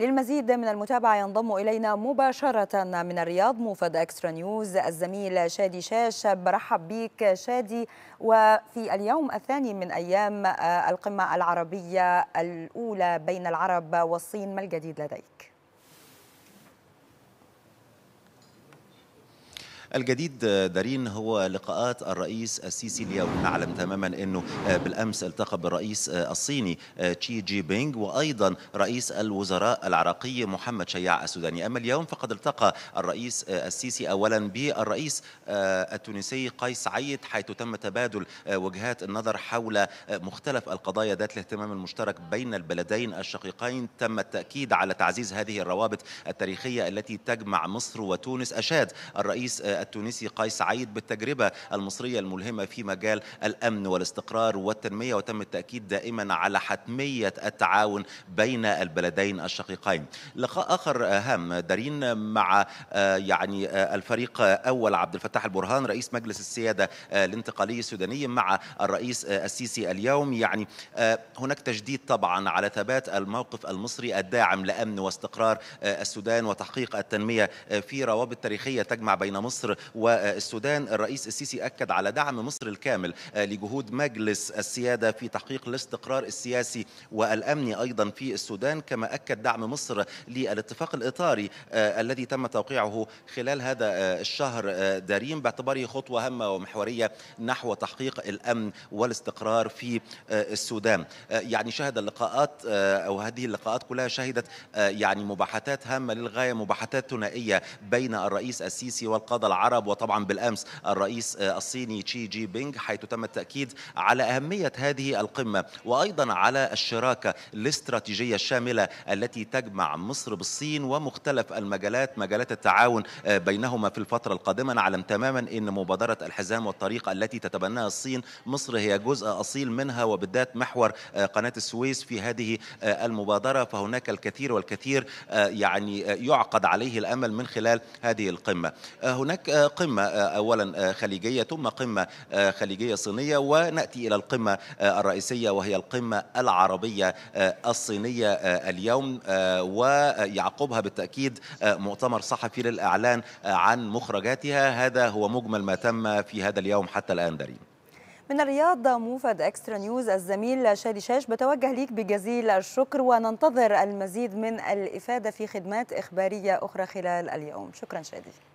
للمزيد من المتابعة ينضم إلينا مباشرة من الرياض موفد أكسترا نيوز الزميل شادي شاش برحب بك شادي وفي اليوم الثاني من أيام آه، القمة العربية الأولى بين العرب والصين ما الجديد لديك؟ الجديد دارين هو لقاءات الرئيس السيسي اليوم نعلم تماما انه بالامس التقى بالرئيس الصيني تشي جي بينغ وايضا رئيس الوزراء العراقي محمد شياع السوداني اما اليوم فقد التقى الرئيس السيسي اولا بالرئيس التونسي قيس سعيد حيث تم تبادل وجهات النظر حول مختلف القضايا ذات الاهتمام المشترك بين البلدين الشقيقين تم التاكيد على تعزيز هذه الروابط التاريخيه التي تجمع مصر وتونس اشاد الرئيس التونسي قيس سعيد بالتجربة المصرية الملهمة في مجال الأمن والاستقرار والتنمية وتم التأكيد دائما على حتمية التعاون بين البلدين الشقيقين لقاء آخر هام دارين مع آه، يعني آه، الفريق أول عبد الفتاح البرهان رئيس مجلس السيادة آه، الانتقالي السوداني مع الرئيس السيسي اليوم يعني هناك تجديد طبعا على ثبات الموقف المصري الداعم لأمن واستقرار السودان وتحقيق التنمية في روابط تاريخية تجمع بين مصر مصر والسودان الرئيس السيسي أكد على دعم مصر الكامل لجهود مجلس السيادة في تحقيق الاستقرار السياسي والأمني أيضا في السودان كما أكد دعم مصر للاتفاق الإطاري آه، الذي تم توقيعه خلال هذا آه، الشهر آه، داريم باعتباره خطوة هامة ومحورية نحو تحقيق الأمن والاستقرار في السودان يعني شهد اللقاءات أو هذه اللقاءات كلها شهدت يعني مباحثات هامة للغاية مباحثات ثنائية بين الرئيس السيسي والقادة العام العرب وطبعا بالامس الرئيس الصيني تشي جي بينغ حيث تم التاكيد على اهميه هذه القمه وايضا على الشراكه الاستراتيجيه الشامله التي تجمع مصر بالصين ومختلف المجالات مجالات التعاون بينهما في الفتره القادمه نعلم تماما ان مبادره الحزام والطريق التي تتبناها الصين مصر هي جزء اصيل منها وبالذات محور قناه السويس في هذه المبادره فهناك الكثير والكثير يعني يعقد عليه الامل من خلال هذه القمه هناك آه، قمة آه، أولا آه، خليجية ثم قمة خليجية صينية ونأتي إلى القمة الرئيسية وهي القمة العربية الصينية اليوم ويعقبها بالتأكيد مؤتمر صحفي للإعلان عن مخرجاتها هذا هو مجمل ما تم في هذا اليوم حتى الآن دارين من الرياض موفد اكسترا نيوز الزميل شادي شاش بتوجه ليك بجزيل الشكر وننتظر المزيد من الافاده في خدمات اخباريه اخرى خلال اليوم شكرا شادي